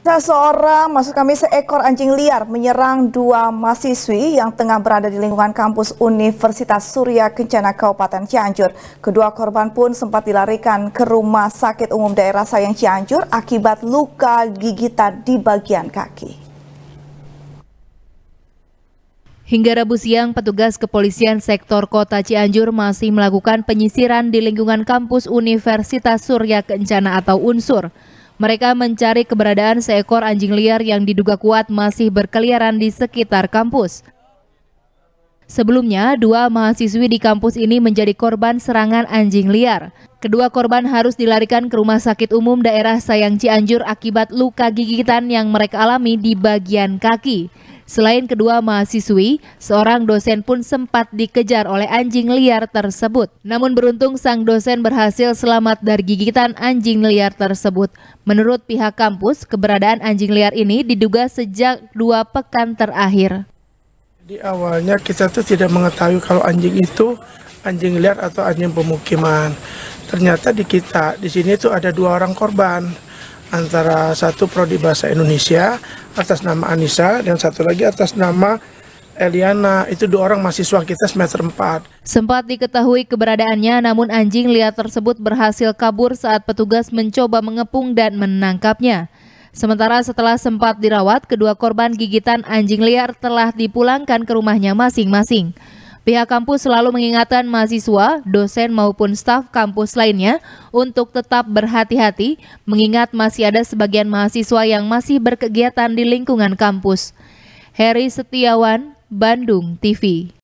Seorang, maksud kami seekor anjing liar menyerang dua mahasiswi yang tengah berada di lingkungan kampus Universitas Surya Kencana Kabupaten Cianjur. Kedua korban pun sempat dilarikan ke Rumah Sakit Umum Daerah Sayang Cianjur akibat luka gigitan di bagian kaki. Hingga Rabu siang, petugas kepolisian sektor kota Cianjur masih melakukan penyisiran di lingkungan kampus Universitas Surya Kencana atau UNSUR. Mereka mencari keberadaan seekor anjing liar yang diduga kuat masih berkeliaran di sekitar kampus. Sebelumnya, dua mahasiswi di kampus ini menjadi korban serangan anjing liar. Kedua korban harus dilarikan ke rumah sakit umum daerah Sayang Cianjur akibat luka gigitan yang mereka alami di bagian kaki. Selain kedua mahasiswi, seorang dosen pun sempat dikejar oleh anjing liar tersebut. Namun beruntung sang dosen berhasil selamat dari gigitan anjing liar tersebut. Menurut pihak kampus, keberadaan anjing liar ini diduga sejak dua pekan terakhir. Di awalnya kita tuh tidak mengetahui kalau anjing itu anjing liar atau anjing pemukiman. Ternyata di kita, di sini tuh ada dua orang korban antara satu prodi bahasa Indonesia atas nama Anissa dan satu lagi atas nama Eliana itu dua orang mahasiswa kita semester 4. Sempat diketahui keberadaannya namun anjing liar tersebut berhasil kabur saat petugas mencoba mengepung dan menangkapnya. Sementara setelah sempat dirawat, kedua korban gigitan anjing liar telah dipulangkan ke rumahnya masing-masing. Pihak kampus selalu mengingatkan mahasiswa, dosen maupun staf kampus lainnya untuk tetap berhati-hati mengingat masih ada sebagian mahasiswa yang masih berkegiatan di lingkungan kampus. Heri Setiawan, Bandung TV